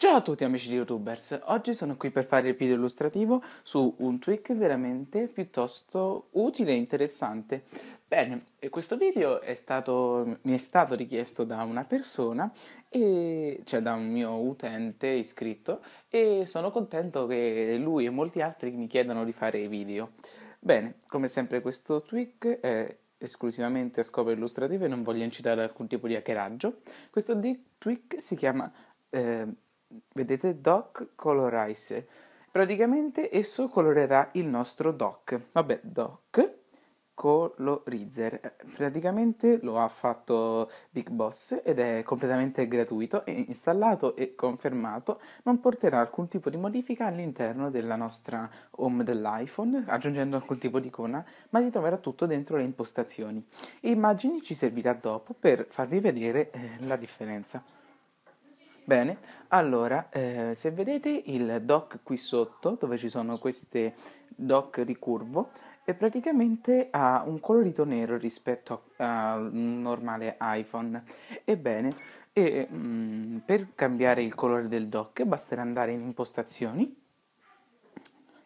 Ciao a tutti amici di YouTubers, oggi sono qui per fare il video illustrativo su un tweak veramente piuttosto utile e interessante. Bene, questo video è stato, mi è stato richiesto da una persona, e, cioè da un mio utente iscritto, e sono contento che lui e molti altri mi chiedano di fare video. Bene, come sempre questo tweak è esclusivamente a scopo illustrativo e non voglio incitare alcun tipo di hackeraggio. Questo tweak si chiama... Eh, Vedete doc colorize. Praticamente esso colorerà il nostro doc. Vabbè, doc Colorizer. Praticamente lo ha fatto Big Boss ed è completamente gratuito, è installato e confermato, non porterà alcun tipo di modifica all'interno della nostra home dell'iPhone, aggiungendo alcun tipo di icona, ma si troverà tutto dentro le impostazioni. E immagini ci servirà dopo per farvi vedere eh, la differenza. Bene, allora, eh, se vedete il dock qui sotto, dove ci sono queste dock ricurvo, è praticamente ha un colorito nero rispetto al normale iPhone. Ebbene, e, mh, mm, per cambiare il colore del dock basterà andare in impostazioni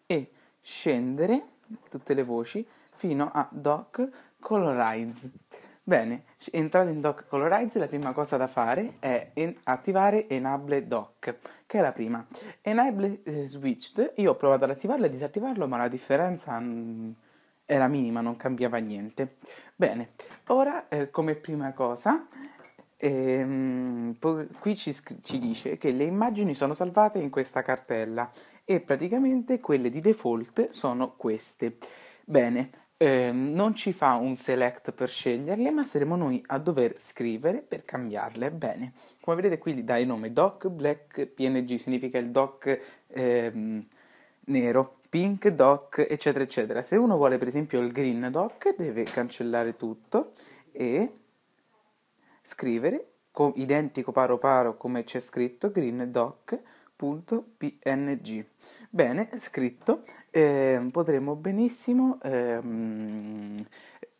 e scendere tutte le voci fino a dock colorize. Bene, entrate in Dock Colorize, la prima cosa da fare è en- attivare Enable Dock, che è la prima. Enable Switched, io ho provato ad attivarlo e disattivarlo, ma la differenza mh, mm, era minima, non cambiava niente. Bene, ora eh, come prima cosa, ehm, po- qui ci, sc- ci dice che le immagini sono salvate in questa cartella e praticamente quelle di default sono queste. Bene, Ehm, non ci fa un select per sceglierle, ma saremo noi a dover scrivere per cambiarle. Bene, come vedete qui gli dai il nome doc, black, png significa il doc ehm, nero, pink doc, eccetera, eccetera. Se uno vuole per esempio il green doc, deve cancellare tutto e scrivere co- identico paro paro come c'è scritto green doc png. Bene, scritto, eh, potremo benissimo, ehm,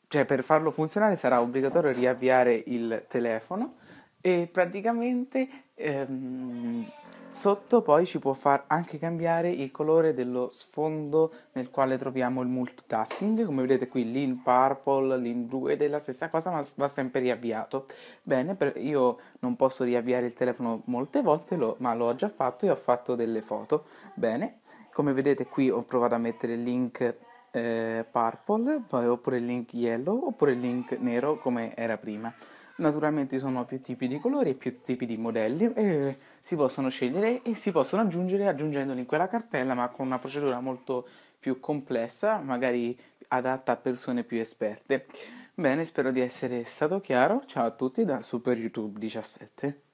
cioè per farlo funzionare sarà obbligatorio riavviare il telefono e praticamente ehm, Sotto poi ci può far anche cambiare il colore dello sfondo nel quale troviamo il multitasking, come vedete qui l'in purple, l'in blu ed è la stessa cosa ma va sempre riavviato. Bene, io non posso riavviare il telefono molte volte, lo, ma l'ho già fatto e ho fatto delle foto. Bene, come vedete qui ho provato a mettere il link eh, purple, poi oppure il link yellow oppure il link nero come era prima. Naturalmente ci sono più tipi di colori e più tipi di modelli e si possono scegliere e si possono aggiungere aggiungendoli in quella cartella ma con una procedura molto più complessa, magari adatta a persone più esperte. Bene, spero di essere stato chiaro. Ciao a tutti da Super YouTube 17.